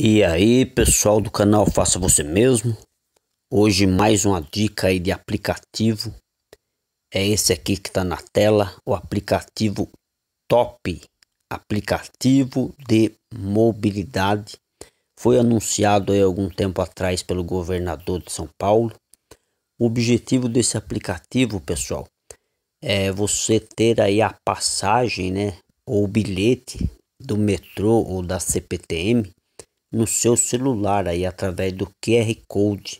E aí pessoal do canal Faça Você Mesmo Hoje mais uma dica aí de aplicativo É esse aqui que está na tela O aplicativo Top Aplicativo de mobilidade Foi anunciado aí algum tempo atrás pelo governador de São Paulo O objetivo desse aplicativo pessoal É você ter aí a passagem né Ou o bilhete do metrô ou da CPTM no seu celular aí através do QR Code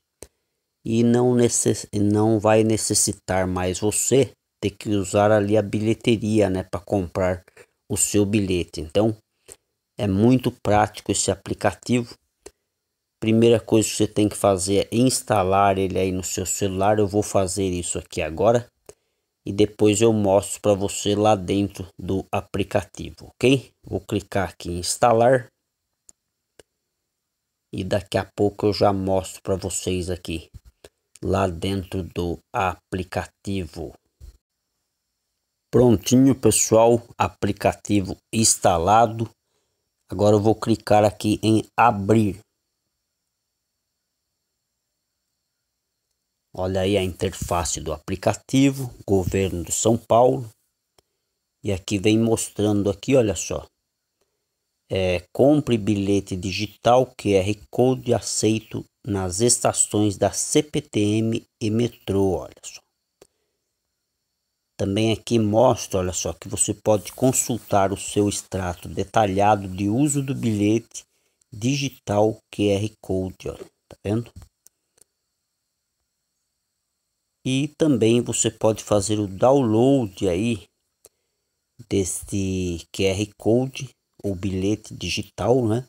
e não, necess... não vai necessitar mais você ter que usar ali a bilheteria né, para comprar o seu bilhete. Então é muito prático esse aplicativo. Primeira coisa que você tem que fazer é instalar ele aí no seu celular. Eu vou fazer isso aqui agora e depois eu mostro para você lá dentro do aplicativo, ok? Vou clicar aqui em instalar e daqui a pouco eu já mostro para vocês aqui lá dentro do aplicativo. Prontinho, pessoal, aplicativo instalado. Agora eu vou clicar aqui em abrir. Olha aí a interface do aplicativo, governo de São Paulo. E aqui vem mostrando aqui, olha só. É, compre bilhete digital QR Code aceito nas estações da CPTM e metrô, olha só. Também aqui mostra, olha só, que você pode consultar o seu extrato detalhado de uso do bilhete digital QR Code, olha, tá vendo? E também você pode fazer o download aí deste QR Code o bilhete digital, né?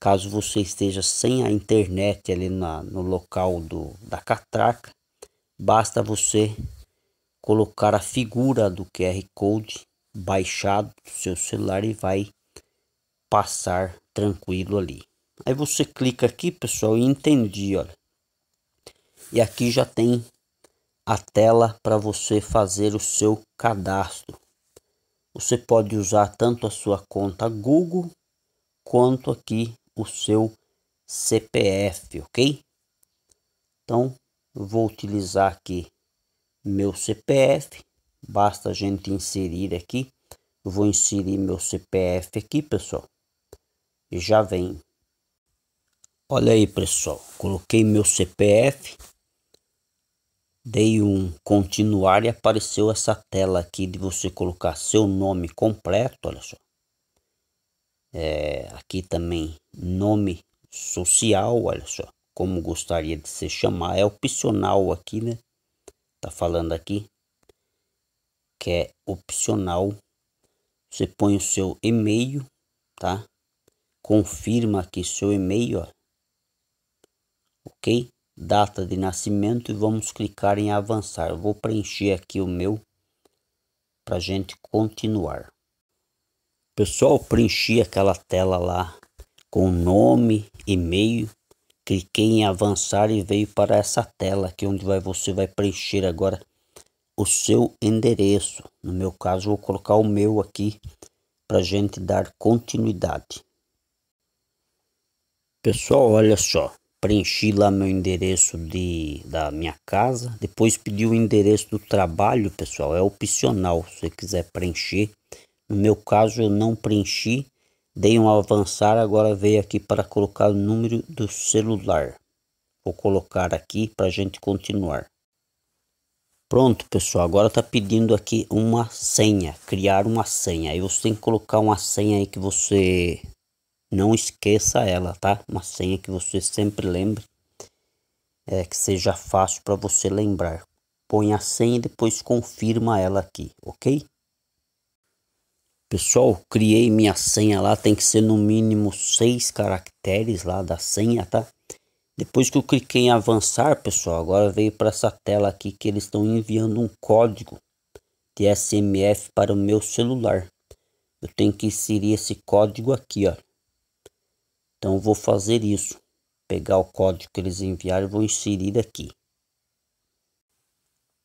Caso você esteja sem a internet ali na, no local do, da catraca, basta você colocar a figura do QR Code baixado do seu celular e vai passar tranquilo ali. Aí você clica aqui, pessoal, e entendi, olha. E aqui já tem a tela para você fazer o seu cadastro. Você pode usar tanto a sua conta Google quanto aqui o seu CPF, ok? Então, vou utilizar aqui meu CPF. Basta a gente inserir aqui. Eu vou inserir meu CPF aqui, pessoal. E já vem. Olha aí, pessoal. Coloquei meu CPF Dei um continuar e apareceu essa tela aqui de você colocar seu nome completo, olha só. É, aqui também nome social, olha só, como gostaria de se chamar, é opcional aqui, né? Tá falando aqui que é opcional. Você põe o seu e-mail, tá? Confirma aqui seu e-mail, ó. OK? data de nascimento e vamos clicar em avançar. vou preencher aqui o meu para gente continuar. Pessoal, preenchi aquela tela lá com nome, e-mail, cliquei em avançar e veio para essa tela aqui onde vai, você vai preencher agora o seu endereço. No meu caso, vou colocar o meu aqui para gente dar continuidade. Pessoal, olha só, preenchi lá meu endereço de, da minha casa, depois pedi o endereço do trabalho, pessoal, é opcional, se você quiser preencher. No meu caso eu não preenchi, dei um avançar, agora veio aqui para colocar o número do celular. Vou colocar aqui para a gente continuar. Pronto, pessoal, agora está pedindo aqui uma senha, criar uma senha. Aí você tem que colocar uma senha aí que você não esqueça ela, tá? Uma senha que você sempre lembre, é que seja fácil para você lembrar. Põe a senha e depois confirma ela aqui, ok? Pessoal, criei minha senha lá, tem que ser no mínimo seis caracteres lá da senha, tá? Depois que eu cliquei em avançar, pessoal, agora veio para essa tela aqui que eles estão enviando um código de SMF para o meu celular. Eu tenho que inserir esse código aqui, ó. Então vou fazer isso. Pegar o código que eles enviaram e vou inserir aqui.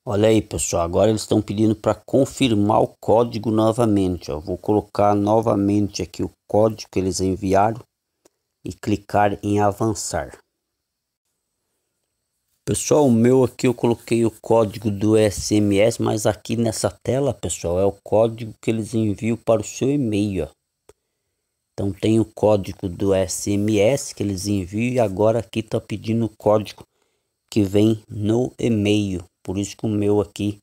Olha aí pessoal, agora eles estão pedindo para confirmar o código novamente. Ó. Vou colocar novamente aqui o código que eles enviaram e clicar em avançar. Pessoal, o meu aqui eu coloquei o código do SMS, mas aqui nessa tela, pessoal, é o código que eles enviam para o seu e-mail. Ó. Então tem o código do SMS que eles enviam e agora aqui está pedindo o código que vem no e-mail. Por isso que o meu aqui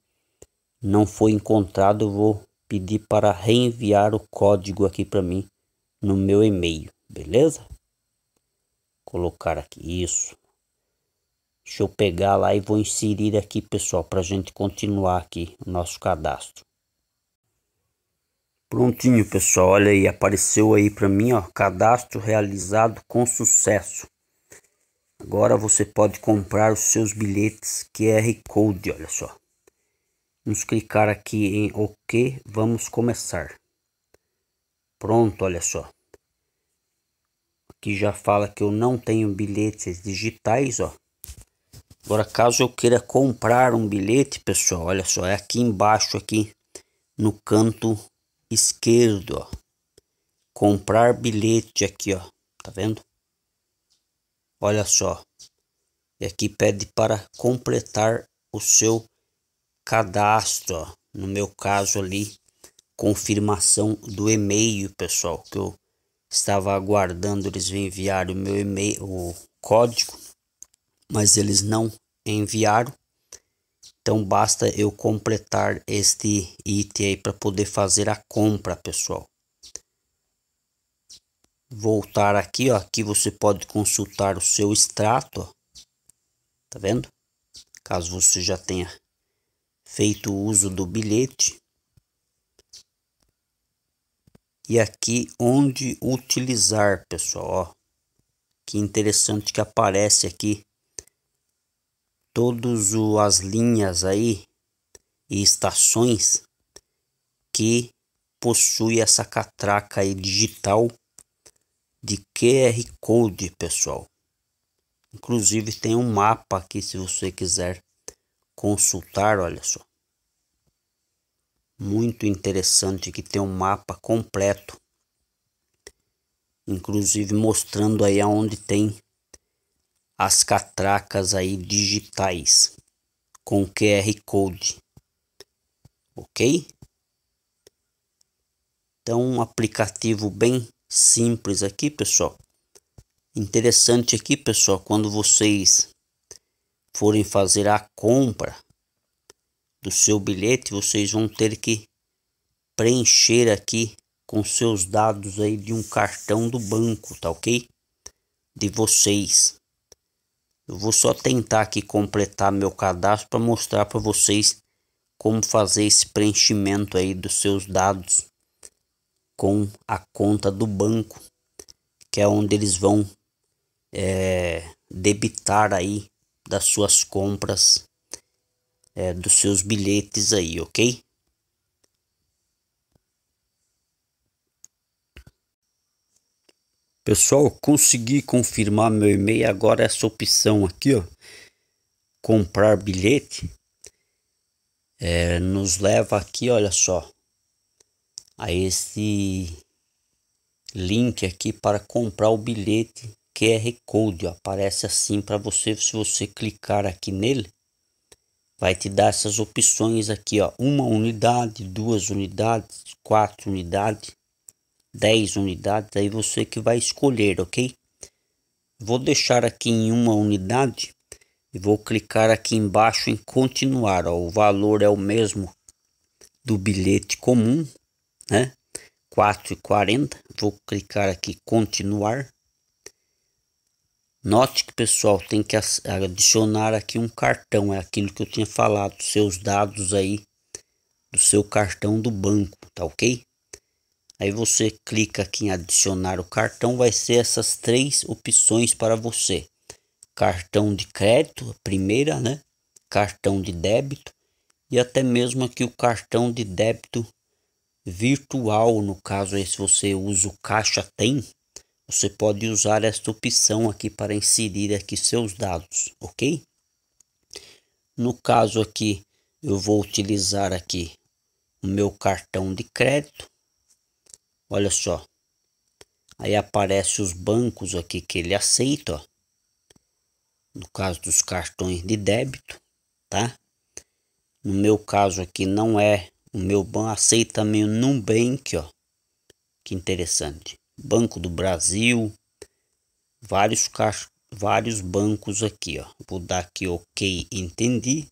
não foi encontrado, eu vou pedir para reenviar o código aqui para mim no meu e-mail, beleza? Colocar aqui isso. Deixa eu pegar lá e vou inserir aqui, pessoal, para a gente continuar aqui o nosso cadastro. Prontinho, pessoal. Olha aí, apareceu aí para mim, ó, cadastro realizado com sucesso. Agora você pode comprar os seus bilhetes QR Code, olha só. Vamos clicar aqui em OK, vamos começar. Pronto, olha só. Aqui já fala que eu não tenho bilhetes digitais, ó. Agora, caso eu queira comprar um bilhete, pessoal, olha só, é aqui embaixo, aqui no canto esquerdo, ó. Comprar bilhete aqui, ó. Tá vendo? Olha só. E aqui pede para completar o seu cadastro, ó. No meu caso ali, confirmação do e-mail, pessoal, que eu estava aguardando eles enviarem o meu e-mail, o código, mas eles não enviaram. Então basta eu completar este item aí para poder fazer a compra, pessoal. Voltar aqui, ó, aqui você pode consultar o seu extrato, ó. tá vendo? Caso você já tenha feito o uso do bilhete. E aqui onde utilizar, pessoal, ó. Que interessante que aparece aqui todas as linhas aí e estações que possui essa catraca aí digital de QR Code, pessoal. Inclusive tem um mapa aqui se você quiser consultar, olha só. Muito interessante que tem um mapa completo. Inclusive mostrando aí aonde tem as catracas aí digitais com QR Code, ok? Então, um aplicativo bem simples aqui, pessoal. Interessante aqui, pessoal, quando vocês forem fazer a compra do seu bilhete, vocês vão ter que preencher aqui com seus dados aí de um cartão do banco, tá ok? De vocês. Eu vou só tentar aqui completar meu cadastro para mostrar para vocês como fazer esse preenchimento aí dos seus dados com a conta do banco, que é onde eles vão é, debitar aí das suas compras, é, dos seus bilhetes aí, ok? Pessoal, consegui confirmar meu e-mail agora é essa opção aqui, ó. Comprar bilhete. É, nos leva aqui, olha só. A esse link aqui para comprar o bilhete QR Code. Ó. Aparece assim para você. Se você clicar aqui nele, vai te dar essas opções aqui, ó. Uma unidade, duas unidades, quatro unidades 10 unidades, aí você que vai escolher, ok? Vou deixar aqui em uma unidade e vou clicar aqui embaixo em continuar, ó, o valor é o mesmo do bilhete comum, né? 4,40, vou clicar aqui continuar. Note que pessoal tem que adicionar aqui um cartão, é aquilo que eu tinha falado, seus dados aí do seu cartão do banco, tá ok? Aí você clica aqui em adicionar o cartão, vai ser essas três opções para você. Cartão de crédito, a primeira, né? Cartão de débito e até mesmo aqui o cartão de débito virtual, no caso aí se você usa o Caixa Tem, você pode usar esta opção aqui para inserir aqui seus dados, ok? No caso aqui, eu vou utilizar aqui o meu cartão de crédito Olha só. Aí aparece os bancos aqui que ele aceita, ó. No caso dos cartões de débito, tá? No meu caso aqui não é o meu banco, aceita meio num Nubank, ó. Que interessante. Banco do Brasil, vários cartões vários bancos aqui, ó. Vou dar aqui OK, entendi.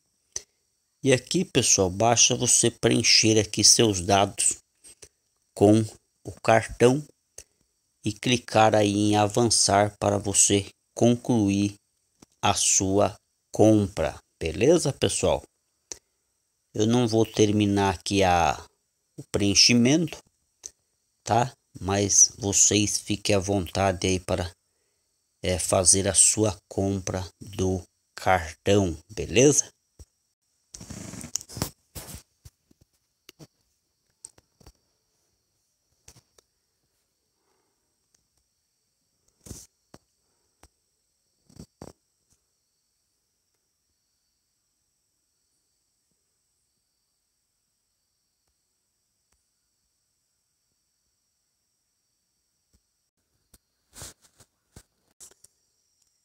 E aqui, pessoal, basta você preencher aqui seus dados com o cartão e clicar aí em avançar para você concluir a sua compra, beleza, pessoal? Eu não vou terminar aqui a o preenchimento, tá? Mas vocês fiquem à vontade aí para é, fazer a sua compra do cartão, beleza?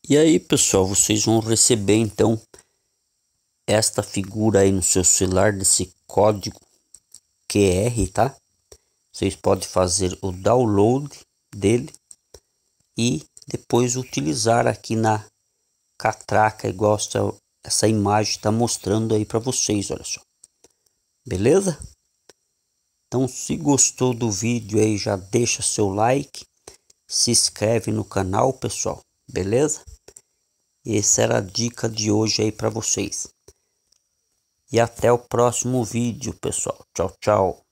E aí, pessoal, vocês vão receber então esta figura aí no seu celular desse código QR, tá? Vocês podem fazer o download dele e depois utilizar aqui na catraca igual essa, essa imagem está mostrando aí para vocês, olha só. Beleza? Então, se gostou do vídeo aí, já deixa seu like, se inscreve no canal, pessoal. Beleza? Essa era a dica de hoje aí para vocês. E até o próximo vídeo, pessoal. Tchau, tchau.